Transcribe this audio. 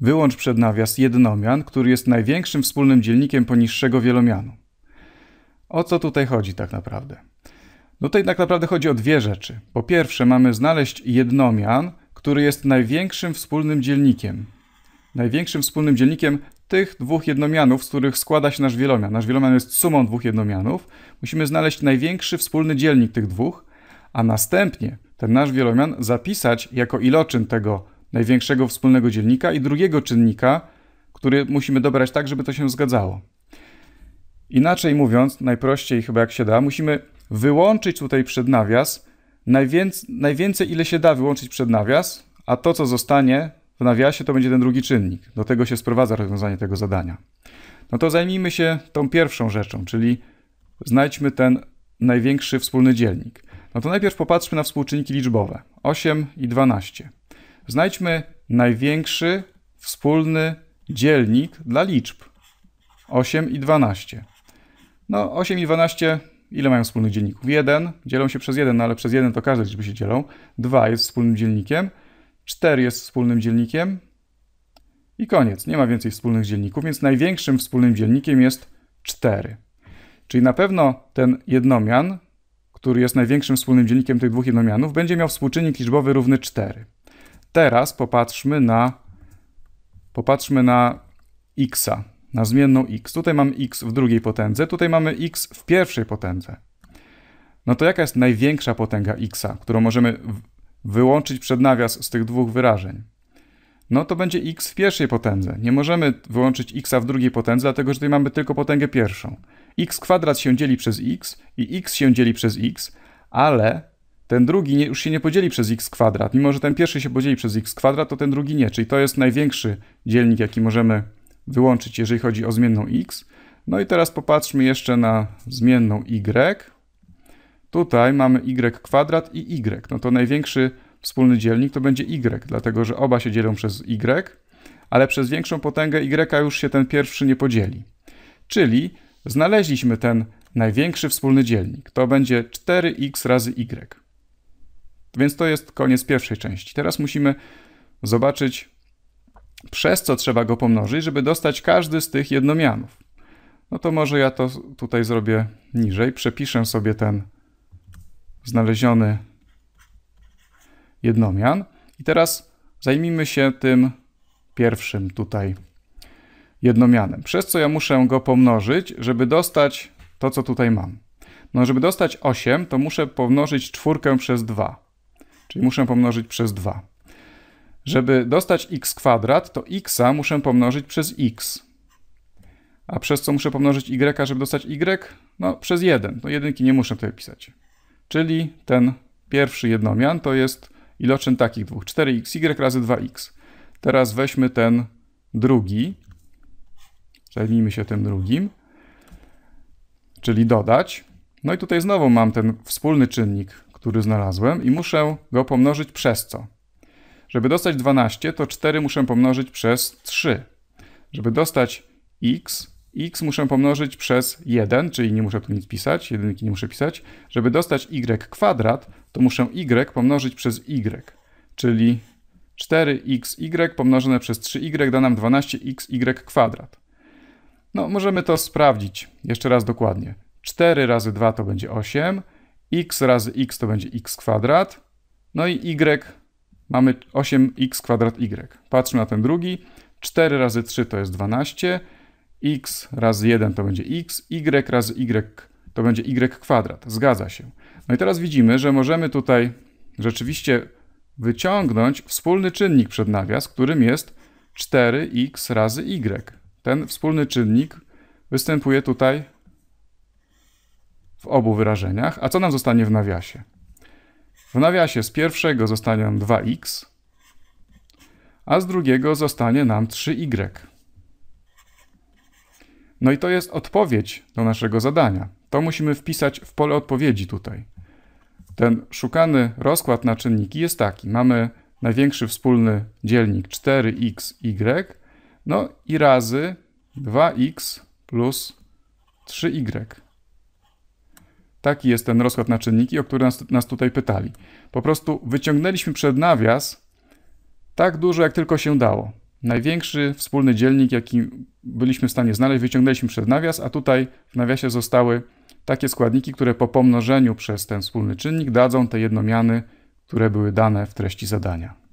Wyłącz przed nawias jednomian, który jest największym wspólnym dzielnikiem poniższego wielomianu. O co tutaj chodzi tak naprawdę? No tutaj tak naprawdę chodzi o dwie rzeczy. Po pierwsze, mamy znaleźć jednomian, który jest największym wspólnym dzielnikiem. Największym wspólnym dzielnikiem tych dwóch jednomianów, z których składa się nasz wielomian. Nasz wielomian jest sumą dwóch jednomianów. Musimy znaleźć największy wspólny dzielnik tych dwóch, a następnie ten nasz wielomian zapisać jako iloczyn tego największego wspólnego dzielnika i drugiego czynnika, który musimy dobrać tak, żeby to się zgadzało. Inaczej mówiąc, najprościej chyba jak się da, musimy wyłączyć tutaj przed nawias najwięcej, najwięcej ile się da wyłączyć przed nawias, a to co zostanie w nawiasie to będzie ten drugi czynnik. Do tego się sprowadza rozwiązanie tego zadania. No to zajmijmy się tą pierwszą rzeczą, czyli znajdźmy ten największy wspólny dzielnik. No to najpierw popatrzmy na współczynniki liczbowe 8 i 12. Znajdźmy największy wspólny dzielnik dla liczb 8 i 12. No 8 i 12 ile mają wspólnych dzielników? 1, dzielą się przez 1, no ale przez 1 to każde liczby się dzielą. 2 jest wspólnym dzielnikiem, 4 jest wspólnym dzielnikiem i koniec. Nie ma więcej wspólnych dzielników, więc największym wspólnym dzielnikiem jest 4. Czyli na pewno ten jednomian, który jest największym wspólnym dzielnikiem tych dwóch jednomianów, będzie miał współczynnik liczbowy równy 4 teraz popatrzmy na, popatrzmy na x, na zmienną x. Tutaj mamy x w drugiej potędze, tutaj mamy x w pierwszej potędze. No to jaka jest największa potęga x, którą możemy wyłączyć przed nawias z tych dwóch wyrażeń? No to będzie x w pierwszej potędze. Nie możemy wyłączyć x w drugiej potędze, dlatego że tutaj mamy tylko potęgę pierwszą. x kwadrat się dzieli przez x i x się dzieli przez x, ale ten drugi nie, już się nie podzieli przez x kwadrat. Mimo, że ten pierwszy się podzieli przez x kwadrat, to ten drugi nie. Czyli to jest największy dzielnik, jaki możemy wyłączyć, jeżeli chodzi o zmienną x. No i teraz popatrzmy jeszcze na zmienną y. Tutaj mamy y kwadrat i y. No to największy wspólny dzielnik to będzie y, dlatego że oba się dzielą przez y, ale przez większą potęgę y już się ten pierwszy nie podzieli. Czyli znaleźliśmy ten największy wspólny dzielnik. To będzie 4x razy y. Więc to jest koniec pierwszej części. Teraz musimy zobaczyć, przez co trzeba go pomnożyć, żeby dostać każdy z tych jednomianów. No to może ja to tutaj zrobię niżej. Przepiszę sobie ten znaleziony jednomian. I teraz zajmijmy się tym pierwszym tutaj jednomianem. Przez co ja muszę go pomnożyć, żeby dostać to, co tutaj mam. No, żeby dostać 8, to muszę pomnożyć czwórkę przez 2. Czyli muszę pomnożyć przez 2. Żeby dostać x kwadrat, to x'a muszę pomnożyć przez x. A przez co muszę pomnożyć y, żeby dostać y? No przez 1. No jedynki nie muszę tutaj pisać. Czyli ten pierwszy jednomian to jest iloczyn takich dwóch. 4xy y razy 2x. Teraz weźmy ten drugi. Zajmijmy się tym drugim. Czyli dodać. No i tutaj znowu mam ten wspólny czynnik który znalazłem i muszę go pomnożyć przez co? Żeby dostać 12, to 4 muszę pomnożyć przez 3. Żeby dostać x, x muszę pomnożyć przez 1, czyli nie muszę tu nic pisać, jedynki nie muszę pisać. Żeby dostać y kwadrat, to muszę y pomnożyć przez y, czyli 4xy y pomnożone przez 3y y da nam 12xy kwadrat. No, możemy to sprawdzić jeszcze raz dokładnie. 4 razy 2 to będzie 8, x razy x to będzie x kwadrat, no i y mamy 8x kwadrat y. Patrzmy na ten drugi, 4 razy 3 to jest 12, x razy 1 to będzie x, y razy y to będzie y kwadrat. Zgadza się. No i teraz widzimy, że możemy tutaj rzeczywiście wyciągnąć wspólny czynnik przed nawias, którym jest 4x razy y. Ten wspólny czynnik występuje tutaj w obu wyrażeniach. A co nam zostanie w nawiasie? W nawiasie z pierwszego zostanie nam 2x, a z drugiego zostanie nam 3y. Y. No i to jest odpowiedź do naszego zadania. To musimy wpisać w pole odpowiedzi tutaj. Ten szukany rozkład na czynniki jest taki. Mamy największy wspólny dzielnik 4xy, y, no i razy 2x plus 3y. Taki jest ten rozkład na czynniki, o który nas, nas tutaj pytali. Po prostu wyciągnęliśmy przed nawias tak dużo, jak tylko się dało. Największy wspólny dzielnik, jaki byliśmy w stanie znaleźć, wyciągnęliśmy przed nawias, a tutaj w nawiasie zostały takie składniki, które po pomnożeniu przez ten wspólny czynnik dadzą te jednomiany, które były dane w treści zadania.